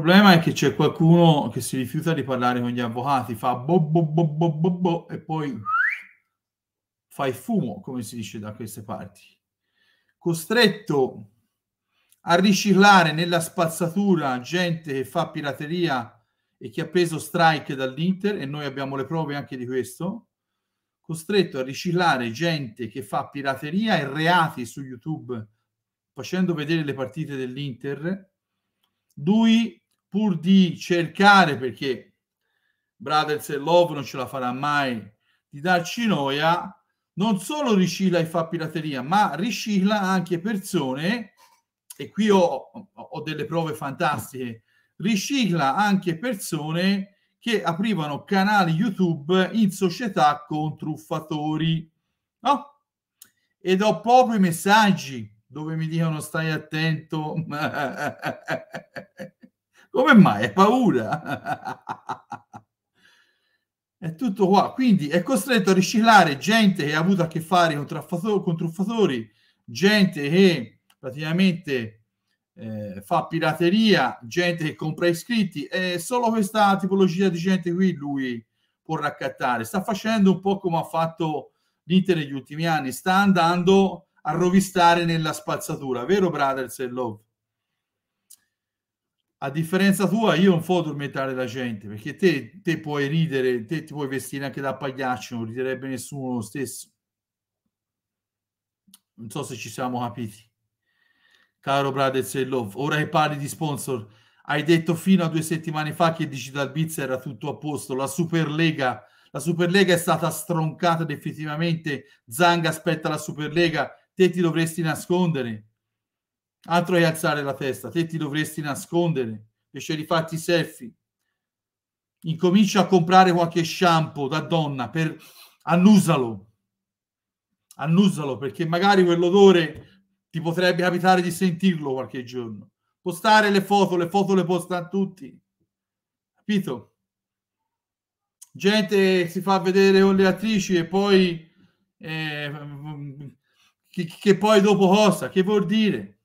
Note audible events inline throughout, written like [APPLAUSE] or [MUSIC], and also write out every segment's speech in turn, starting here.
problema è che c'è qualcuno che si rifiuta di parlare con gli avvocati, fa bo bo bo bo bo, bo e poi fai fumo, come si dice da queste parti. Costretto a riciclare nella spazzatura gente che fa pirateria e che ha preso strike dall'Inter, e noi abbiamo le prove anche di questo, costretto a riciclare gente che fa pirateria e reati su YouTube facendo vedere le partite dell'Inter, lui pur di cercare, perché Brothers e Love non ce la farà mai, di darci noia, non solo ricicla e fa pirateria, ma ricicla anche persone, e qui ho, ho delle prove fantastiche, ricicla anche persone che aprivano canali YouTube in società con truffatori. No? Ed ho proprio i messaggi dove mi dicono stai attento. [LAUGHS] Come mai? È paura? [LAUGHS] è tutto qua. Quindi è costretto a riciclare gente che ha avuto a che fare con, truffatori, con truffatori gente che praticamente eh, fa pirateria, gente che compra iscritti. È solo questa tipologia di gente qui lui può raccattare. Sta facendo un po' come ha fatto l'Inter negli ultimi anni. Sta andando a rovistare nella spazzatura, vero Brothers and Love? a differenza tua, io non fo tormentare la gente perché te, te, puoi ridere, te ti puoi vestire anche da pagliaccio, non riderebbe nessuno lo stesso. Non so se ci siamo capiti, caro Bradez e Love. Ora che parli di sponsor, hai detto fino a due settimane fa che Digital Biz era tutto a posto. La Superlega, la Superlega è stata stroncata definitivamente. Zanga aspetta la Superlega, te ti dovresti nascondere Altro è alzare la testa, te ti dovresti nascondere, invece di farti selfie. Incomincia a comprare qualche shampoo da donna, per... annusalo, annusalo perché magari quell'odore ti potrebbe capitare di sentirlo qualche giorno. Postare le foto, le foto le posta a tutti, capito? Gente si fa vedere con le attrici e poi... Eh, che, che poi dopo cosa? Che vuol dire?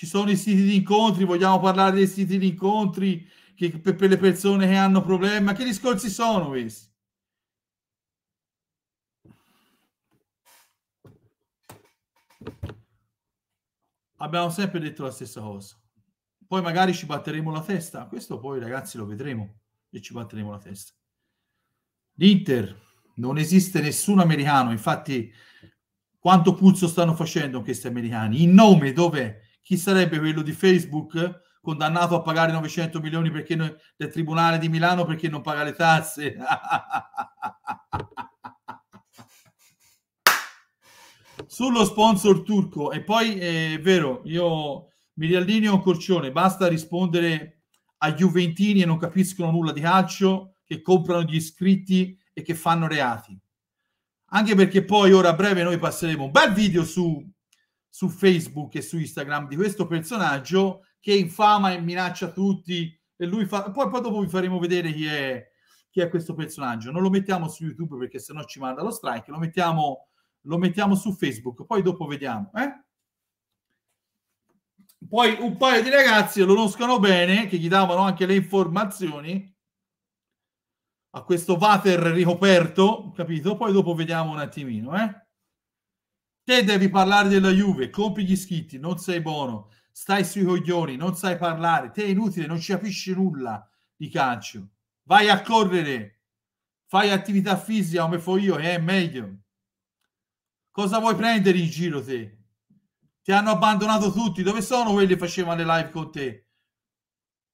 ci sono i siti di incontri, vogliamo parlare dei siti di incontri che, per, per le persone che hanno problemi, ma che discorsi sono questi? abbiamo sempre detto la stessa cosa. Poi magari ci batteremo la testa, questo poi ragazzi lo vedremo e ci batteremo la testa. L'Inter non esiste nessun americano, infatti quanto puzzo stanno facendo questi americani? Il nome dov'è? chi sarebbe quello di Facebook condannato a pagare 900 milioni perché noi, del Tribunale di Milano perché non paga le tasse? [LAUGHS] Sullo sponsor turco, e poi è vero, io mi riallineo un Corcione, basta rispondere a Juventini e non capiscono nulla di calcio, che comprano gli iscritti e che fanno reati. Anche perché poi ora a breve noi passeremo un bel video su su Facebook e su Instagram di questo personaggio che infama e minaccia tutti. E lui fa... poi, poi dopo vi faremo vedere chi è, chi è questo personaggio. Non lo mettiamo su YouTube perché se no ci manda lo strike, lo mettiamo, lo mettiamo su Facebook, poi dopo vediamo. Eh? Poi un paio di ragazzi lo conoscono bene, che gli davano anche le informazioni a questo water ricoperto, capito? Poi dopo vediamo un attimino, eh? Te devi parlare della Juve, compi gli schitti, non sei buono, stai sui coglioni, non sai parlare, te è inutile, non ci capisci nulla di calcio. Vai a correre, fai attività fisica come fo io, eh, è meglio. Cosa vuoi prendere in giro te? Ti hanno abbandonato tutti. Dove sono quelli che facevano le live con te?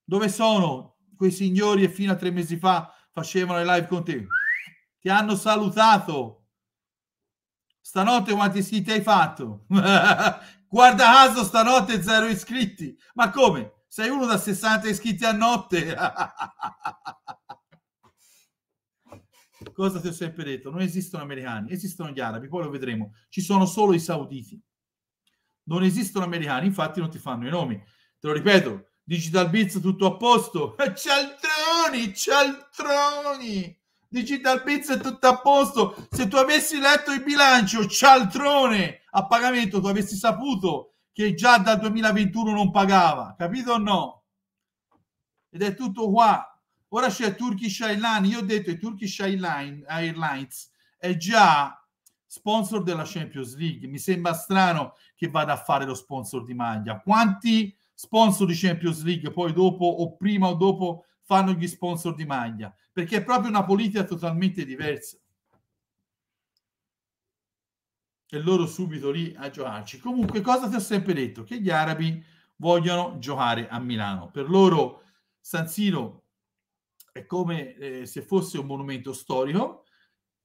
Dove sono quei signori che fino a tre mesi fa facevano le live con te? Ti hanno salutato Stanotte quanti iscritti hai fatto? [LAUGHS] Guarda caso stanotte zero iscritti. Ma come? Sei uno da 60 iscritti a notte. [LAUGHS] Cosa ti ho sempre detto? Non esistono americani, esistono gli arabi, poi lo vedremo. Ci sono solo i sauditi. Non esistono americani, infatti non ti fanno i nomi. Te lo ripeto, Digital Biz tutto a posto. [LAUGHS] Cialtroni, cialtroni. Digital Pizza è tutto a posto. Se tu avessi letto il bilancio, cialtrone a pagamento, tu avessi saputo che già dal 2021 non pagava, capito o no? Ed è tutto qua. Ora c'è Turkish Airlines, io ho detto che Turkish Airlines è già sponsor della Champions League. Mi sembra strano che vada a fare lo sponsor di maglia. Quanti sponsor di Champions League poi dopo o prima o dopo fanno gli sponsor di maglia, perché è proprio una politica totalmente diversa. E loro subito lì a giocarci. Comunque, cosa ti ho sempre detto? Che gli arabi vogliono giocare a Milano. Per loro San Siro è come eh, se fosse un monumento storico.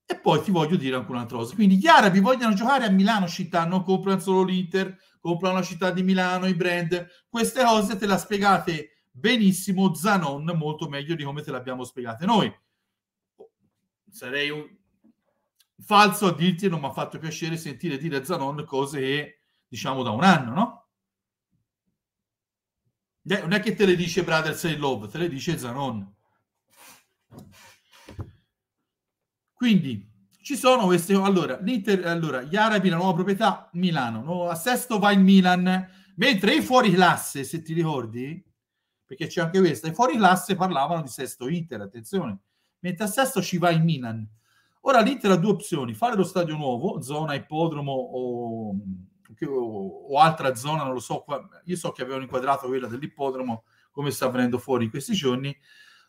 E poi ti voglio dire anche un'altra cosa. Quindi gli arabi vogliono giocare a Milano città, non comprano solo l'Inter, comprano la città di Milano, i brand. Queste cose te le ha spiegate benissimo Zanon molto meglio di come te l'abbiamo spiegate noi. Sarei un... falso a dirti, non mi ha fatto piacere sentire dire Zanon cose che diciamo da un anno, no? Eh, non è che te le dice Brothers in Love, te le dice Zanon. Quindi ci sono queste. Allora, l'Inter, allora, gli arabi, la nuova proprietà Milano, no? a sesto va il Milan, mentre i fuori classe, se ti ricordi, perché c'è anche questa, e fuori classe parlavano di sesto Inter, attenzione, mentre a sesto ci va il Milan. Ora l'Inter ha due opzioni, fare lo stadio nuovo, zona ippodromo o, o, o altra zona, non lo so, io so che avevano inquadrato quella dell'ippodromo come sta avvenendo fuori in questi giorni,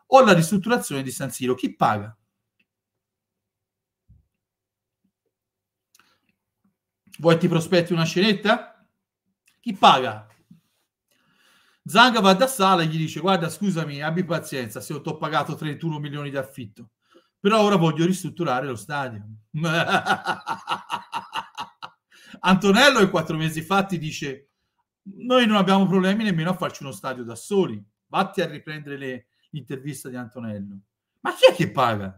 o la ristrutturazione di San Siro. Chi paga? Vuoi ti prospetti una scenetta? Chi paga? Zanga va da Sala e gli dice guarda scusami abbi pazienza se ti ho pagato 31 milioni di affitto però ora voglio ristrutturare lo stadio [LAUGHS] Antonello in quattro mesi fatti, dice noi non abbiamo problemi nemmeno a farci uno stadio da soli vatti a riprendere le, l'intervista di Antonello ma chi è che paga?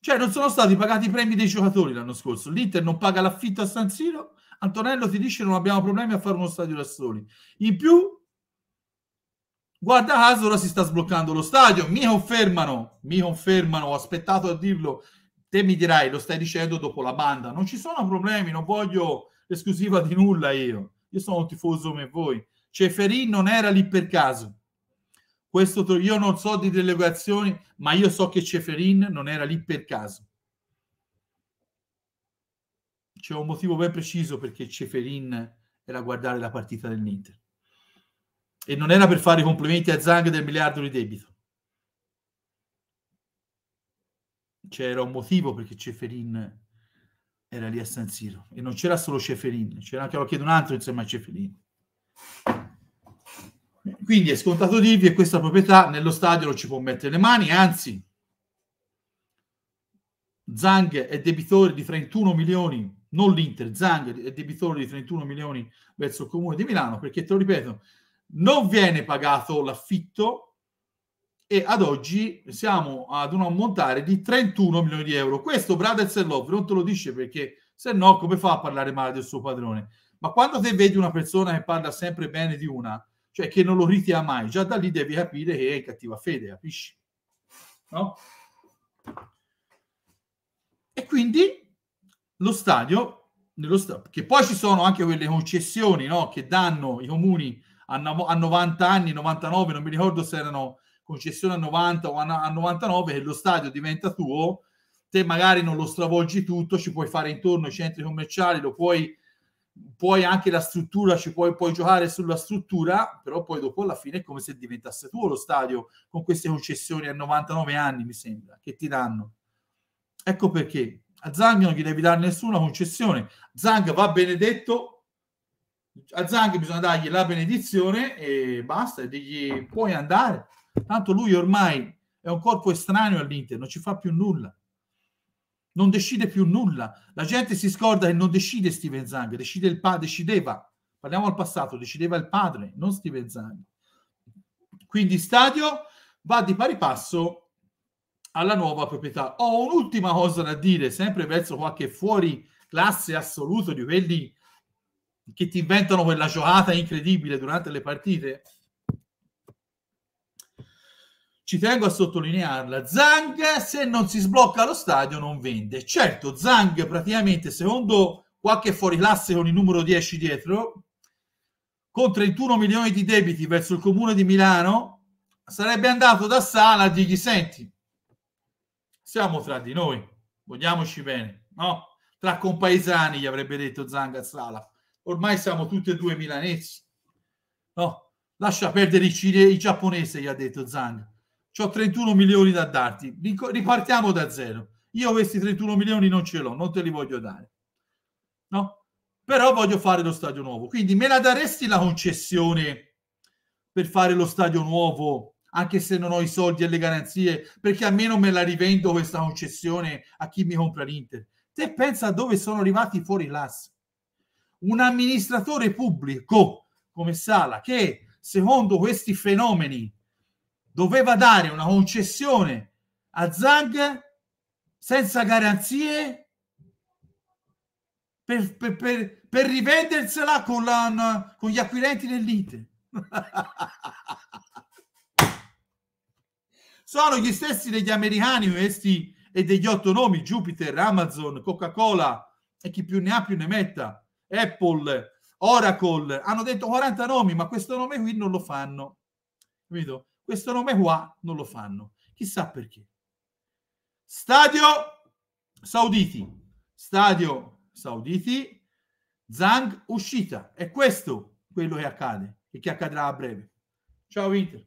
Cioè, non sono stati pagati i premi dei giocatori l'anno scorso. L'Inter non paga l'affitto a San Siro Antonello ti dice non abbiamo problemi a fare uno stadio da soli. In più, guarda caso, ora si sta sbloccando lo stadio. Mi confermano, mi confermano, ho aspettato a dirlo. Te mi dirai, lo stai dicendo dopo la banda. Non ci sono problemi, non voglio l'esclusiva di nulla io. Io sono un tifoso come voi. Ceferin non era lì per caso. Questo, io non so di delegazioni, ma io so che Ceferin non era lì per caso c'è un motivo ben preciso perché Ceferin era a guardare la partita dell'Inter. E non era per fare i complimenti a Zang del miliardo di debito. C'era un motivo perché Ceferin era lì a San Siro. E non c'era solo Ceferin, c'era anche, lo chiedo un altro insieme a Ceferin. Quindi è scontato dirvi che questa proprietà nello stadio non ci può mettere le mani, anzi Zang è debitore di 31 milioni non l'Inter, Zangari è debitore di 31 milioni verso il Comune di Milano, perché te lo ripeto, non viene pagato l'affitto e ad oggi siamo ad un ammontare di 31 milioni di euro. Questo Bradez e Love non te lo dice perché se no come fa a parlare male del suo padrone? Ma quando te vedi una persona che parla sempre bene di una, cioè che non lo ritia mai, già da lì devi capire che è in cattiva fede, capisci? No? E quindi lo stadio, sta- che poi ci sono anche quelle concessioni no, che danno i comuni a, no- a 90 anni, 99, non mi ricordo se erano concessioni a 90 o a, a 99, che lo stadio diventa tuo, te magari non lo stravolgi tutto, ci puoi fare intorno ai centri commerciali, lo puoi puoi anche la struttura ci puoi, puoi, giocare sulla struttura, però poi dopo alla fine è come se diventasse tuo lo stadio con queste concessioni a 99 anni, mi sembra, che ti danno. Ecco perché a Zang non gli devi dare nessuna concessione. Zang va benedetto. A Zang bisogna dargli la benedizione e basta, e dirgli puoi andare. Tanto lui ormai è un corpo estraneo all'Inter, non ci fa più nulla. Non decide più nulla. La gente si scorda che non decide Steven Zang, decide il padre, decideva, parliamo al passato, decideva il padre, non Steven Zang. Quindi stadio va di pari passo alla nuova proprietà. Ho un'ultima cosa da dire, sempre verso qualche fuori classe assoluto di quelli che ti inventano quella giocata incredibile durante le partite. Ci tengo a sottolinearla. Zang, se non si sblocca lo stadio, non vende. Certo, Zang praticamente, secondo qualche fuori classe con il numero 10 dietro, con 31 milioni di debiti verso il comune di Milano, sarebbe andato da Sala a dirgli senti, siamo tra di noi, vogliamoci bene, no? Tra compaesani, gli avrebbe detto Zanga Sala. Ormai siamo tutti e due milanesi, no? Lascia perdere i, cine, i giapponesi, gli ha detto Zanga. Ho 31 milioni da darti, ripartiamo da zero. Io questi 31 milioni non ce l'ho, non te li voglio dare, no? Però voglio fare lo stadio nuovo. Quindi me la daresti la concessione per fare lo stadio nuovo anche se non ho i soldi e le garanzie, perché almeno me la rivendo questa concessione a chi mi compra l'Inter. Te pensa dove sono arrivati fuori l'AS. Un amministratore pubblico come Sala, che secondo questi fenomeni doveva dare una concessione a Zang senza garanzie per, per, per, per rivendersela con, la, con gli acquirenti dell'Inter. [LAUGHS] sono gli stessi degli americani questi e degli otto nomi, Jupiter, Amazon, Coca-Cola e chi più ne ha più ne metta, Apple, Oracle, hanno detto 40 nomi, ma questo nome qui non lo fanno, capito? Questo nome qua non lo fanno, chissà perché. Stadio Sauditi, Stadio Sauditi, Zang uscita, è questo quello che accade e che accadrà a breve. Ciao Inter.